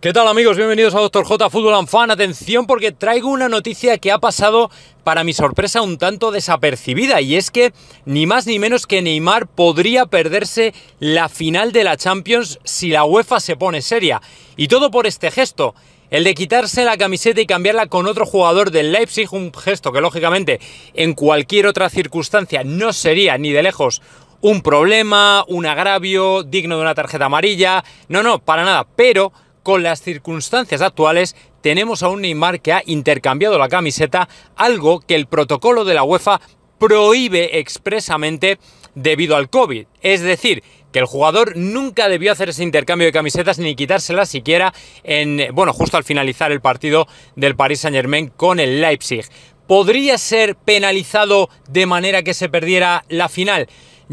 ¿Qué tal amigos? Bienvenidos a Doctor J Fútbol and Fan. Atención porque traigo una noticia que ha pasado para mi sorpresa un tanto desapercibida y es que ni más ni menos que Neymar podría perderse la final de la Champions si la UEFA se pone seria. Y todo por este gesto. El de quitarse la camiseta y cambiarla con otro jugador del Leipzig, un gesto que lógicamente en cualquier otra circunstancia no sería ni de lejos un problema, un agravio digno de una tarjeta amarilla, no, no, para nada, pero con las circunstancias actuales, tenemos a un Neymar que ha intercambiado la camiseta, algo que el protocolo de la UEFA prohíbe expresamente debido al COVID. Es decir, que el jugador nunca debió hacer ese intercambio de camisetas ni quitárselas siquiera en, bueno, justo al finalizar el partido del Paris Saint-Germain con el Leipzig. ¿Podría ser penalizado de manera que se perdiera la final?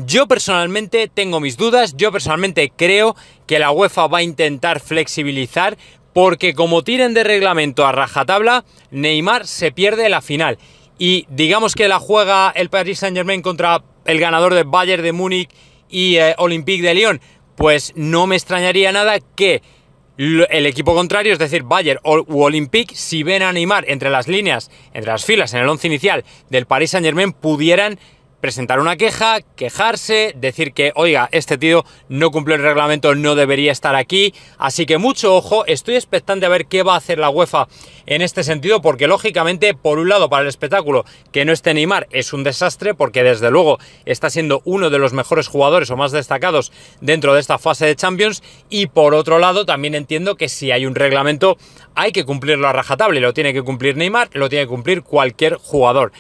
Yo personalmente tengo mis dudas, yo personalmente creo que la UEFA va a intentar flexibilizar porque como tiran de reglamento a rajatabla, Neymar se pierde la final. Y digamos que la juega el Paris Saint Germain contra el ganador de Bayern de Múnich y eh, Olympique de Lyon. Pues no me extrañaría nada que el equipo contrario, es decir, Bayern o Olympique, si ven a Neymar entre las líneas, entre las filas, en el once inicial del Paris Saint Germain, pudieran presentar una queja, quejarse, decir que, oiga, este tío no cumplió el reglamento, no debería estar aquí. Así que mucho ojo, estoy expectante a ver qué va a hacer la UEFA en este sentido, porque lógicamente, por un lado, para el espectáculo, que no esté Neymar es un desastre, porque desde luego está siendo uno de los mejores jugadores o más destacados dentro de esta fase de Champions. Y por otro lado, también entiendo que si hay un reglamento, hay que cumplirlo a rajatable. lo tiene que cumplir Neymar, lo tiene que cumplir cualquier jugador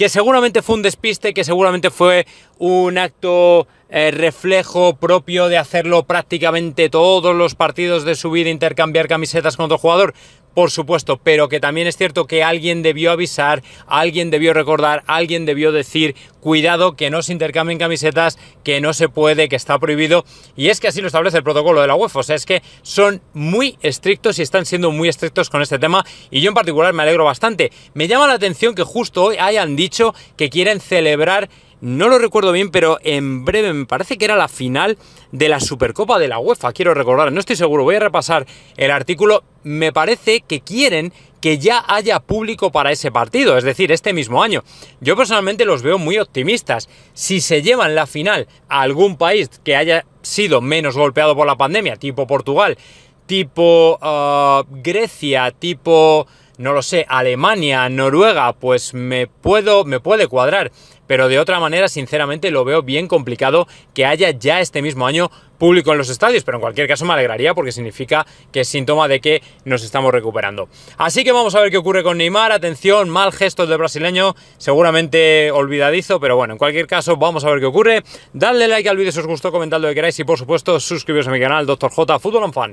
que seguramente fue un despiste, que seguramente fue un acto eh, reflejo propio de hacerlo prácticamente todos los partidos de su vida, intercambiar camisetas con otro jugador por supuesto, pero que también es cierto que alguien debió avisar, alguien debió recordar, alguien debió decir, cuidado, que no se intercambien camisetas, que no se puede, que está prohibido. Y es que así lo establece el protocolo de la UEFA, o sea, es que son muy estrictos y están siendo muy estrictos con este tema. Y yo en particular me alegro bastante. Me llama la atención que justo hoy hayan dicho que quieren celebrar no lo recuerdo bien, pero en breve, me parece que era la final de la Supercopa de la UEFA, quiero recordar, no estoy seguro, voy a repasar el artículo, me parece que quieren que ya haya público para ese partido, es decir, este mismo año. Yo personalmente los veo muy optimistas. Si se llevan la final a algún país que haya sido menos golpeado por la pandemia, tipo Portugal, tipo uh, Grecia, tipo, no lo sé, Alemania, Noruega, pues me puedo, me puede cuadrar. Pero de otra manera, sinceramente, lo veo bien complicado que haya ya este mismo año público en los estadios, pero en cualquier caso me alegraría porque significa que es síntoma de que nos estamos recuperando. Así que vamos a ver qué ocurre con Neymar, atención, mal gesto del brasileño, seguramente olvidadizo, pero bueno, en cualquier caso vamos a ver qué ocurre. Dadle like al vídeo si os gustó, comentando lo que queráis y por supuesto suscribiros a mi canal Dr. J Fútbol Fan.